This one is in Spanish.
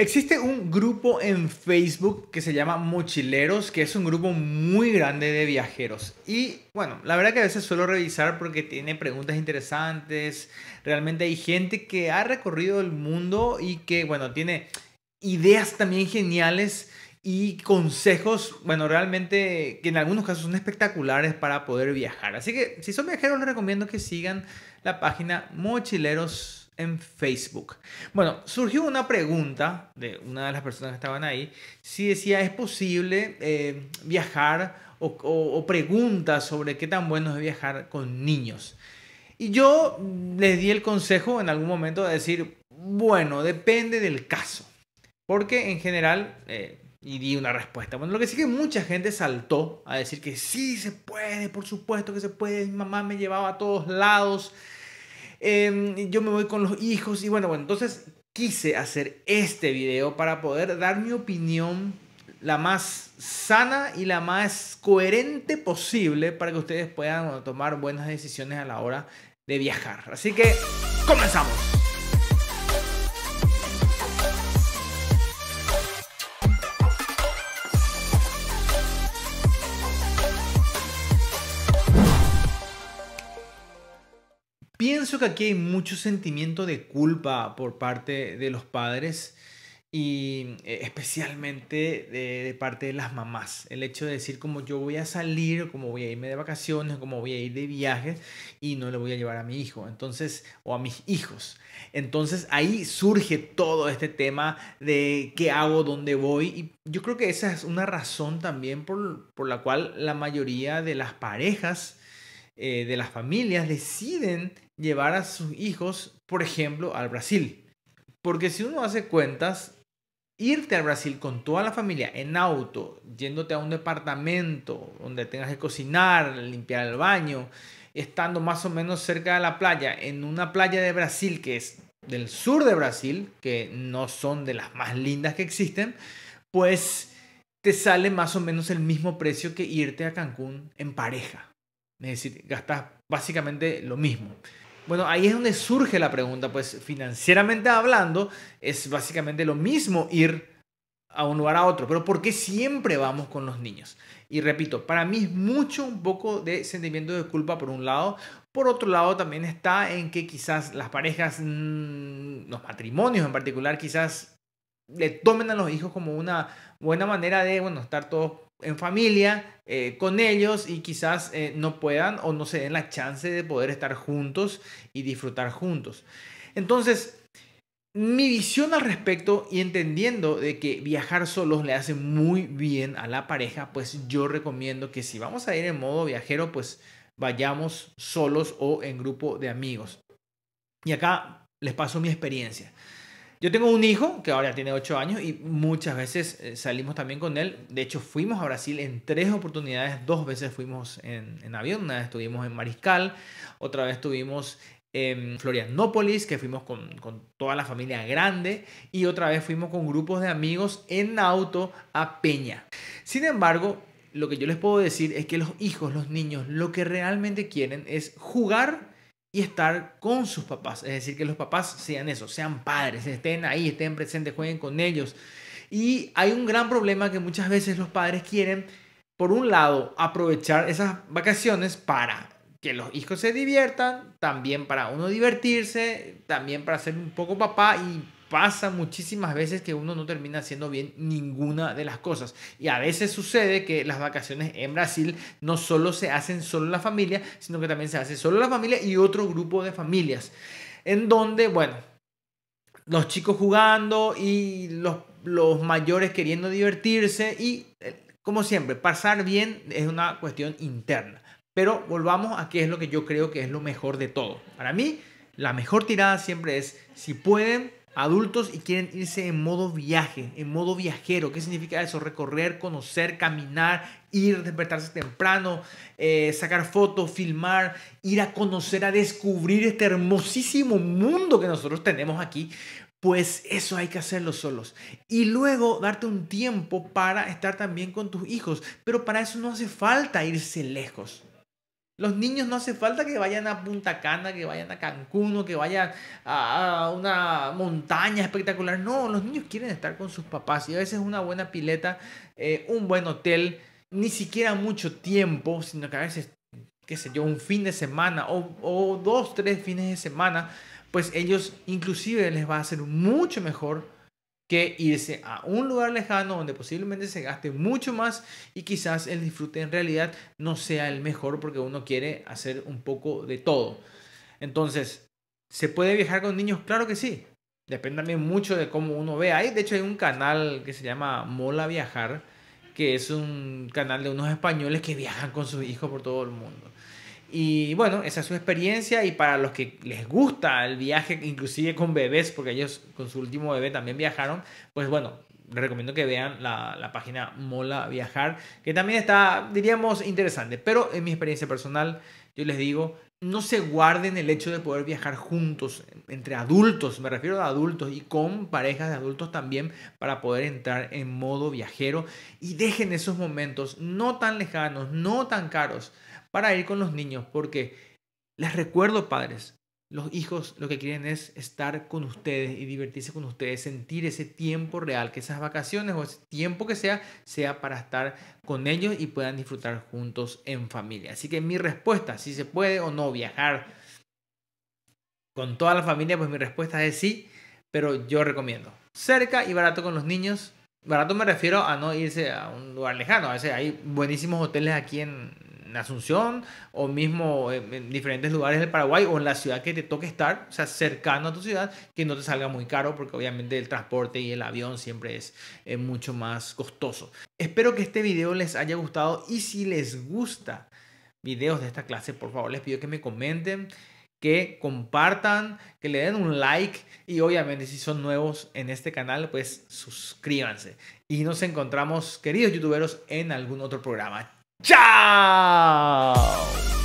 Existe un grupo en Facebook que se llama Mochileros, que es un grupo muy grande de viajeros. Y bueno, la verdad que a veces suelo revisar porque tiene preguntas interesantes. Realmente hay gente que ha recorrido el mundo y que, bueno, tiene ideas también geniales y consejos, bueno, realmente que en algunos casos son espectaculares para poder viajar. Así que si son viajeros les recomiendo que sigan la página Mochileros en Facebook. Bueno, surgió una pregunta de una de las personas que estaban ahí, si decía, ¿es posible eh, viajar o, preguntas sobre qué tan bueno es viajar con niños? Y yo les di el consejo en algún momento de decir, bueno, depende del caso. Porque en general, eh, y di una respuesta. Bueno, lo que sí que mucha gente saltó a decir que sí se puede, por supuesto que se puede, mi mamá me llevaba a todos lados. Em, yo me voy con los hijos y bueno, bueno, entonces quise hacer este video para poder dar mi opinión la más sana y la más coherente posible para que ustedes puedan tomar buenas decisiones a la hora de viajar. Así que comenzamos. Pienso que aquí hay mucho sentimiento de culpa por parte de los padres y eh, especialmente de, parte de las mamás. El hecho de decir como yo voy a salir, como voy a irme de vacaciones, como voy a ir de viajes y no le voy a llevar a mi hijo, entonces, o a mis hijos. Entonces ahí surge todo este tema de qué hago, dónde voy. Y yo creo que esa es una razón también por la cual la mayoría de las parejas eh, de las familias deciden llevar a sus hijos, por ejemplo, al Brasil. Porque si uno hace cuentas, irte al Brasil con toda la familia en auto, yéndote a un departamento donde tengas que cocinar, limpiar el baño, estando más o menos cerca de la playa, en una playa de Brasil que es del sur de Brasil, que no son de las más lindas que existen, pues te sale más o menos el mismo precio que irte a Cancún en pareja. Es decir, gastas básicamente lo mismo. Bueno, ahí es donde surge la pregunta, pues financieramente hablando, es básicamente lo mismo ir a un lugar a otro, pero ¿por qué siempre vamos con los niños? Y repito, para mí es mucho un poco de sentimiento de culpa por un lado, por otro lado también está en que quizás las parejas, mm, los matrimonios en particular, quizás le tomen a los hijos como una buena manera de, bueno, estar todos en familia eh, con ellos y quizás eh, no puedan o no se den la chance de poder estar juntos y disfrutar juntos. Entonces, mi visión al respecto y entendiendo de que viajar solos le hace muy bien a la pareja, pues yo recomiendo que si vamos a ir en modo viajero, pues vayamos solos o en grupo de amigos. Y acá les paso mi experiencia. Yo tengo un hijo que ahora tiene 8 años y muchas veces eh, salimos también con él. De hecho, fuimos a Brasil en tres oportunidades. Dos veces fuimos en, avión, una vez estuvimos en Mariscal, otra vez estuvimos en Florianópolis, que fuimos con, con, toda la familia grande, y otra vez fuimos con grupos de amigos en auto a Peña. Sin embargo, lo que yo les puedo decir es que los hijos, los niños, lo que realmente quieren es jugar y estar con sus papás. Es decir, que los papás sean eso, sean padres, estén ahí, estén presentes, jueguen con ellos. Y hay un gran problema que muchas veces los padres quieren, por un lado, aprovechar esas vacaciones para que los hijos se diviertan, también para uno divertirse, también para ser un poco papá y pasa muchísimas veces que uno no termina haciendo bien ninguna de las cosas. Y a veces sucede que las vacaciones en Brasil no solo se hacen solo la familia, sino que también se hace solo la familia y otro grupo de familias. En donde, bueno, los chicos jugando y los, los mayores queriendo divertirse y, eh, como siempre, pasar bien es una cuestión interna. Pero volvamos a qué es lo que yo creo que es lo mejor de todo. Para mí, la mejor tirada siempre es, si pueden, adultos y quieren irse en modo viaje, en modo viajero. ¿Qué significa eso? Recorrer, conocer, caminar, ir, despertarse temprano, eh, sacar fotos, filmar, ir a conocer, a descubrir este hermosísimo mundo que nosotros tenemos aquí. Pues eso hay que hacerlo solos. Y luego darte un tiempo para estar también con tus hijos. Pero para eso no hace falta irse lejos. Los niños no hace falta que vayan a Punta Cana, que vayan a Cancún o que vayan a una montaña espectacular. No, los niños quieren estar con sus papás y a veces una buena pileta, eh, un buen hotel, ni siquiera mucho tiempo, sino que a veces, qué sé yo, un fin de semana o, o dos, tres fines de semana, pues ellos inclusive les va a hacer mucho mejor que irse a un lugar lejano donde posiblemente se gaste mucho más y quizás el disfrute en realidad no sea el mejor porque uno quiere hacer un poco de todo. Entonces, ¿se puede viajar con niños? Claro que sí. Depende también mucho de cómo uno vea. Hay, de hecho, hay un canal que se llama Mola Viajar, que es un canal de unos españoles que viajan con sus hijos por todo el mundo. Y bueno, esa es su experiencia y para los que les gusta el viaje, inclusive con bebés, porque ellos con su último bebé también viajaron, pues bueno, les recomiendo que vean la, la página Mola Viajar, que también está, diríamos, interesante. Pero en mi experiencia personal, yo les digo, no se guarden el hecho de poder viajar juntos, entre adultos, me refiero a adultos y con parejas de adultos también, para poder entrar en modo viajero y dejen esos momentos no tan lejanos, no tan caros para ir con los niños, porque les recuerdo, padres, los hijos lo que quieren es estar con ustedes y divertirse con ustedes, sentir ese tiempo real, que esas vacaciones o ese tiempo que sea, sea para estar con ellos y puedan disfrutar juntos en familia. Así que mi respuesta, si se puede o no viajar con toda la familia, pues mi respuesta es sí, pero yo recomiendo. Cerca y barato con los niños. Barato me refiero a no irse a un lugar lejano. A veces hay buenísimos hoteles aquí en Asunción o mismo en, diferentes lugares del Paraguay o en la ciudad que te toque estar, o sea, cercano a tu ciudad, que no te salga muy caro porque obviamente el transporte y el avión siempre es eh, mucho más costoso. Espero que este video les haya gustado y si les gusta videos de esta clase, por favor les pido que me comenten que compartan, que le den un like y obviamente si son nuevos en este canal, pues suscríbanse. Y nos encontramos, queridos youtuberos, en algún otro programa. 驾。